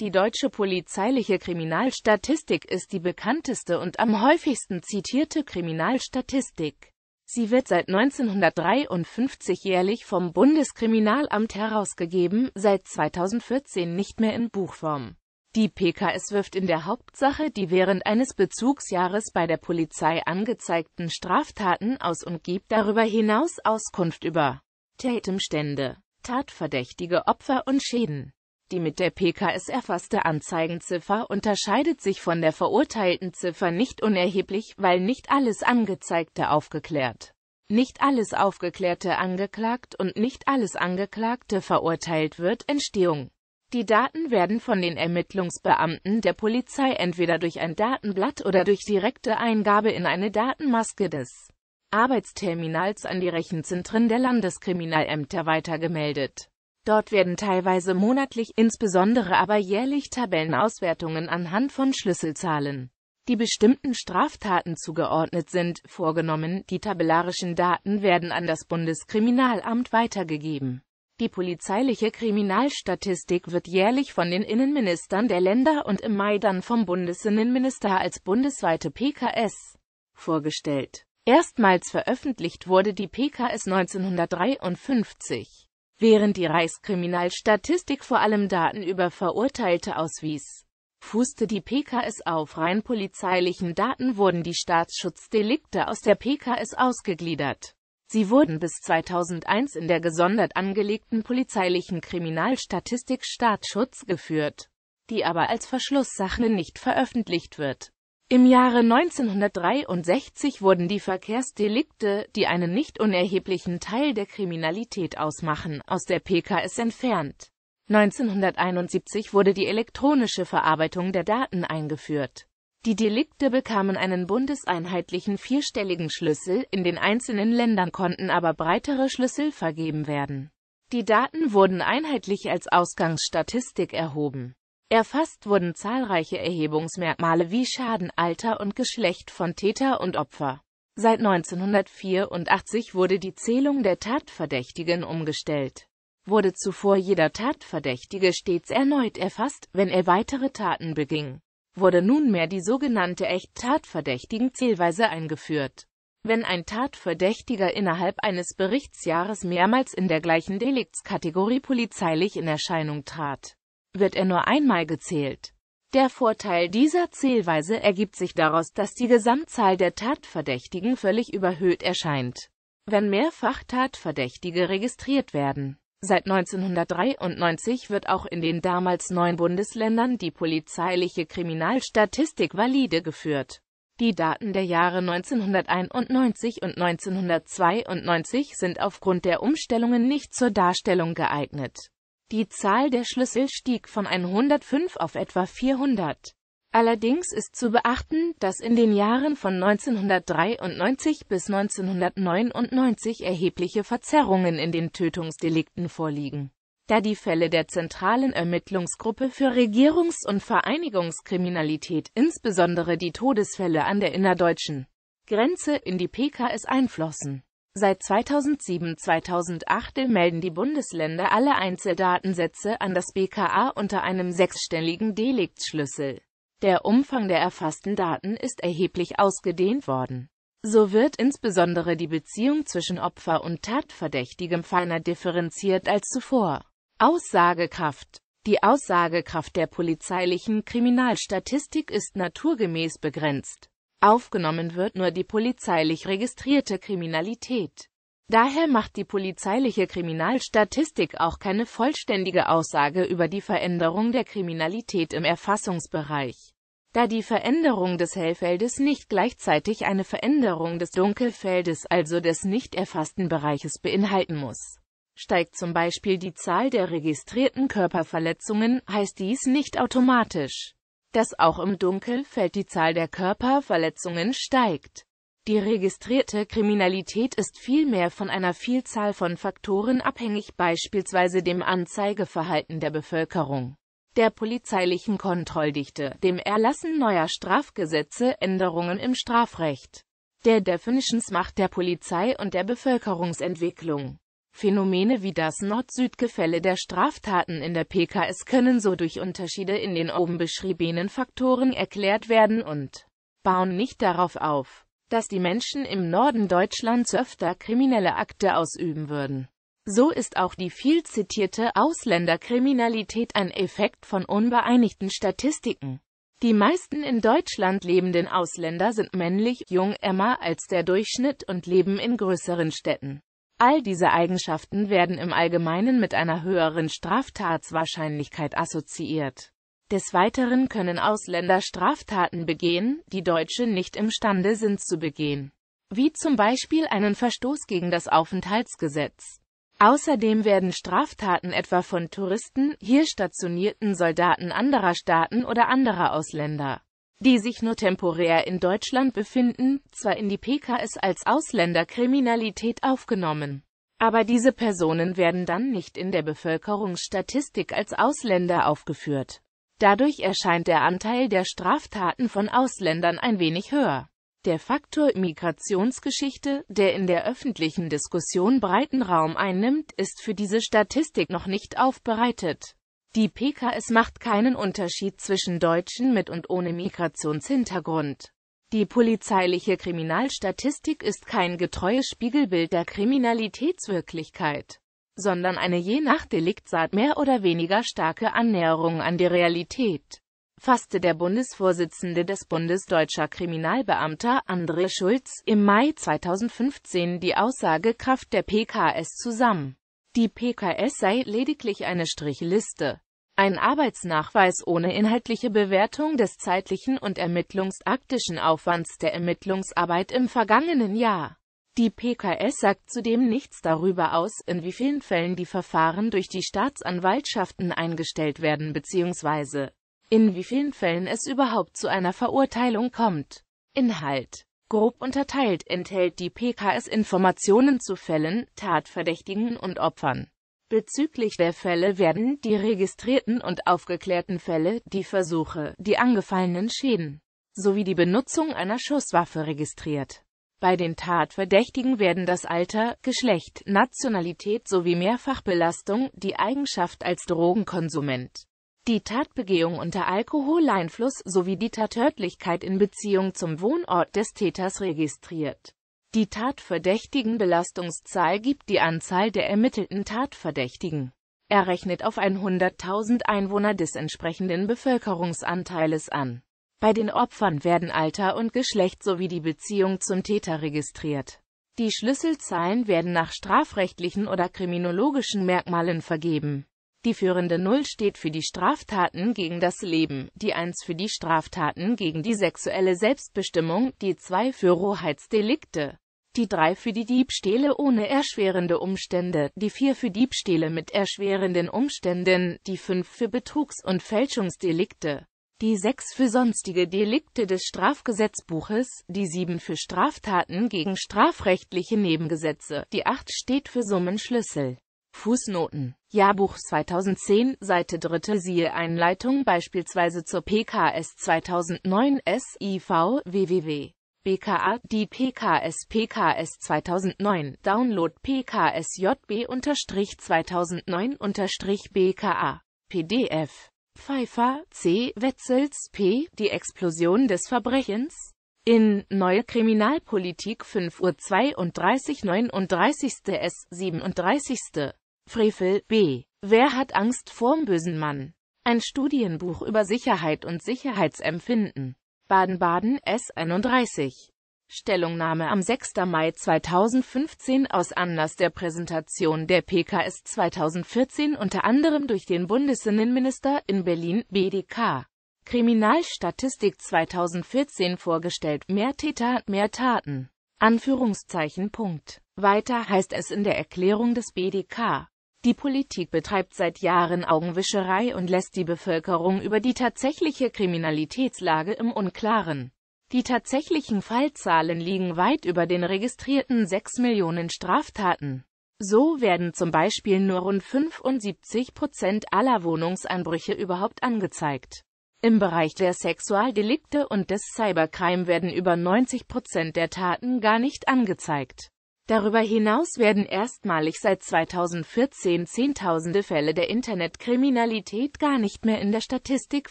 Die deutsche polizeiliche Kriminalstatistik ist die bekannteste und am häufigsten zitierte Kriminalstatistik. Sie wird seit 1953 jährlich vom Bundeskriminalamt herausgegeben, seit 2014 nicht mehr in Buchform. Die PKS wirft in der Hauptsache die während eines Bezugsjahres bei der Polizei angezeigten Straftaten aus und gibt darüber hinaus Auskunft über Tätumstände, Tatverdächtige Opfer und Schäden. Die mit der PKS erfasste Anzeigenziffer unterscheidet sich von der verurteilten Ziffer nicht unerheblich, weil nicht alles Angezeigte aufgeklärt, nicht alles Aufgeklärte angeklagt und nicht alles Angeklagte verurteilt wird. Entstehung die Daten werden von den Ermittlungsbeamten der Polizei entweder durch ein Datenblatt oder durch direkte Eingabe in eine Datenmaske des Arbeitsterminals an die Rechenzentren der Landeskriminalämter weitergemeldet. Dort werden teilweise monatlich, insbesondere aber jährlich Tabellenauswertungen anhand von Schlüsselzahlen, die bestimmten Straftaten zugeordnet sind, vorgenommen. Die tabellarischen Daten werden an das Bundeskriminalamt weitergegeben. Die polizeiliche Kriminalstatistik wird jährlich von den Innenministern der Länder und im Mai dann vom Bundesinnenminister als bundesweite PKS vorgestellt. Erstmals veröffentlicht wurde die PKS 1953 während die Reichskriminalstatistik vor allem Daten über Verurteilte auswies. Fußte die PKS auf rein polizeilichen Daten wurden die Staatsschutzdelikte aus der PKS ausgegliedert. Sie wurden bis 2001 in der gesondert angelegten polizeilichen Kriminalstatistik Staatsschutz geführt, die aber als Verschlusssache nicht veröffentlicht wird. Im Jahre 1963 wurden die Verkehrsdelikte, die einen nicht unerheblichen Teil der Kriminalität ausmachen, aus der PKS entfernt. 1971 wurde die elektronische Verarbeitung der Daten eingeführt. Die Delikte bekamen einen bundeseinheitlichen vierstelligen Schlüssel, in den einzelnen Ländern konnten aber breitere Schlüssel vergeben werden. Die Daten wurden einheitlich als Ausgangsstatistik erhoben. Erfasst wurden zahlreiche Erhebungsmerkmale wie Schaden, Alter und Geschlecht von Täter und Opfer. Seit 1984 wurde die Zählung der Tatverdächtigen umgestellt. Wurde zuvor jeder Tatverdächtige stets erneut erfasst, wenn er weitere Taten beging, wurde nunmehr die sogenannte Echt-Tatverdächtigen-Zählweise eingeführt. Wenn ein Tatverdächtiger innerhalb eines Berichtsjahres mehrmals in der gleichen Deliktskategorie polizeilich in Erscheinung trat, wird er nur einmal gezählt. Der Vorteil dieser Zählweise ergibt sich daraus, dass die Gesamtzahl der Tatverdächtigen völlig überhöht erscheint, wenn mehrfach Tatverdächtige registriert werden. Seit 1993 wird auch in den damals neun Bundesländern die polizeiliche Kriminalstatistik valide geführt. Die Daten der Jahre 1991 und 1992 sind aufgrund der Umstellungen nicht zur Darstellung geeignet. Die Zahl der Schlüssel stieg von 105 auf etwa 400. Allerdings ist zu beachten, dass in den Jahren von 1993 bis 1999 erhebliche Verzerrungen in den Tötungsdelikten vorliegen, da die Fälle der zentralen Ermittlungsgruppe für Regierungs- und Vereinigungskriminalität insbesondere die Todesfälle an der innerdeutschen Grenze in die PKS einflossen Seit 2007-2008 melden die Bundesländer alle Einzeldatensätze an das BKA unter einem sechsstelligen Deliktsschlüssel. Der Umfang der erfassten Daten ist erheblich ausgedehnt worden. So wird insbesondere die Beziehung zwischen Opfer und Tatverdächtigem feiner differenziert als zuvor. Aussagekraft Die Aussagekraft der polizeilichen Kriminalstatistik ist naturgemäß begrenzt. Aufgenommen wird nur die polizeilich registrierte Kriminalität. Daher macht die polizeiliche Kriminalstatistik auch keine vollständige Aussage über die Veränderung der Kriminalität im Erfassungsbereich. Da die Veränderung des Hellfeldes nicht gleichzeitig eine Veränderung des Dunkelfeldes, also des nicht erfassten Bereiches beinhalten muss. Steigt zum Beispiel die Zahl der registrierten Körperverletzungen, heißt dies nicht automatisch, dass auch im Dunkelfeld die Zahl der Körperverletzungen steigt. Die registrierte Kriminalität ist vielmehr von einer Vielzahl von Faktoren abhängig, beispielsweise dem Anzeigeverhalten der Bevölkerung, der polizeilichen Kontrolldichte, dem Erlassen neuer Strafgesetze, Änderungen im Strafrecht, der Definitionsmacht der Polizei und der Bevölkerungsentwicklung. Phänomene wie das Nord-Süd-Gefälle der Straftaten in der PKS können so durch Unterschiede in den oben beschriebenen Faktoren erklärt werden und bauen nicht darauf auf, dass die Menschen im Norden Deutschlands öfter kriminelle Akte ausüben würden. So ist auch die viel zitierte Ausländerkriminalität ein Effekt von unbeeinigten Statistiken. Die meisten in Deutschland lebenden Ausländer sind männlich, jung, ärmer als der Durchschnitt und leben in größeren Städten. All diese Eigenschaften werden im Allgemeinen mit einer höheren Straftatswahrscheinlichkeit assoziiert. Des Weiteren können Ausländer Straftaten begehen, die Deutsche nicht imstande sind zu begehen. Wie zum Beispiel einen Verstoß gegen das Aufenthaltsgesetz. Außerdem werden Straftaten etwa von Touristen, hier stationierten Soldaten anderer Staaten oder anderer Ausländer die sich nur temporär in Deutschland befinden, zwar in die PKS als Ausländerkriminalität aufgenommen. Aber diese Personen werden dann nicht in der Bevölkerungsstatistik als Ausländer aufgeführt. Dadurch erscheint der Anteil der Straftaten von Ausländern ein wenig höher. Der Faktor Migrationsgeschichte, der in der öffentlichen Diskussion breiten Raum einnimmt, ist für diese Statistik noch nicht aufbereitet. Die PKS macht keinen Unterschied zwischen Deutschen mit und ohne Migrationshintergrund. Die polizeiliche Kriminalstatistik ist kein getreues Spiegelbild der Kriminalitätswirklichkeit, sondern eine je nach Deliktsaat mehr oder weniger starke Annäherung an die Realität, fasste der Bundesvorsitzende des Bundesdeutscher Kriminalbeamter André Schulz im Mai 2015 die Aussagekraft der PKS zusammen. Die PKS sei lediglich eine Strichliste. Ein Arbeitsnachweis ohne inhaltliche Bewertung des zeitlichen und ermittlungsaktischen Aufwands der Ermittlungsarbeit im vergangenen Jahr. Die PKS sagt zudem nichts darüber aus, in wie vielen Fällen die Verfahren durch die Staatsanwaltschaften eingestellt werden bzw. in wie vielen Fällen es überhaupt zu einer Verurteilung kommt. Inhalt Grob unterteilt enthält die PKS Informationen zu Fällen, Tatverdächtigen und Opfern. Bezüglich der Fälle werden die registrierten und aufgeklärten Fälle, die Versuche, die angefallenen Schäden sowie die Benutzung einer Schusswaffe registriert. Bei den Tatverdächtigen werden das Alter, Geschlecht, Nationalität sowie Mehrfachbelastung, die Eigenschaft als Drogenkonsument, die Tatbegehung unter Alkoholeinfluss sowie die Tatörtlichkeit in Beziehung zum Wohnort des Täters registriert. Die Tatverdächtigenbelastungszahl gibt die Anzahl der ermittelten Tatverdächtigen. Er rechnet auf 100.000 Einwohner des entsprechenden Bevölkerungsanteiles an. Bei den Opfern werden Alter und Geschlecht sowie die Beziehung zum Täter registriert. Die Schlüsselzahlen werden nach strafrechtlichen oder kriminologischen Merkmalen vergeben. Die führende Null steht für die Straftaten gegen das Leben, die Eins für die Straftaten gegen die sexuelle Selbstbestimmung, die Zwei für Rohheitsdelikte, die Drei für die Diebstähle ohne erschwerende Umstände, die Vier für Diebstähle mit erschwerenden Umständen, die Fünf für Betrugs- und Fälschungsdelikte, die Sechs für sonstige Delikte des Strafgesetzbuches, die Sieben für Straftaten gegen strafrechtliche Nebengesetze, die Acht steht für Summenschlüssel. Fußnoten Jahrbuch 2010, Seite 3 siehe Einleitung beispielsweise zur PKS 2009 SIV www. BKA, die PKS PKS 2009, Download PKS JB unterstrich 2009 unterstrich bka PDF. Pfeiffer, C. Wetzels, P. Die Explosion des Verbrechens? In Neue Kriminalpolitik 5 Uhr 32 39. S. 37. Frevel B. Wer hat Angst vorm bösen Mann? Ein Studienbuch über Sicherheit und Sicherheitsempfinden. Baden-Baden S31. Stellungnahme am 6. Mai 2015 aus Anlass der Präsentation der PKS 2014 unter anderem durch den Bundesinnenminister in Berlin BDK. Kriminalstatistik 2014 vorgestellt Mehr Täter, mehr Taten. Anführungszeichen Punkt. Weiter heißt es in der Erklärung des BDK. Die Politik betreibt seit Jahren Augenwischerei und lässt die Bevölkerung über die tatsächliche Kriminalitätslage im Unklaren. Die tatsächlichen Fallzahlen liegen weit über den registrierten 6 Millionen Straftaten. So werden zum Beispiel nur rund 75 Prozent aller Wohnungsanbrüche überhaupt angezeigt. Im Bereich der Sexualdelikte und des Cybercrime werden über 90 Prozent der Taten gar nicht angezeigt. Darüber hinaus werden erstmalig seit 2014 Zehntausende Fälle der Internetkriminalität gar nicht mehr in der Statistik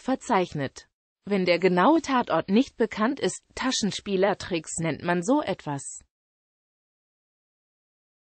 verzeichnet. Wenn der genaue Tatort nicht bekannt ist, Taschenspielertricks nennt man so etwas.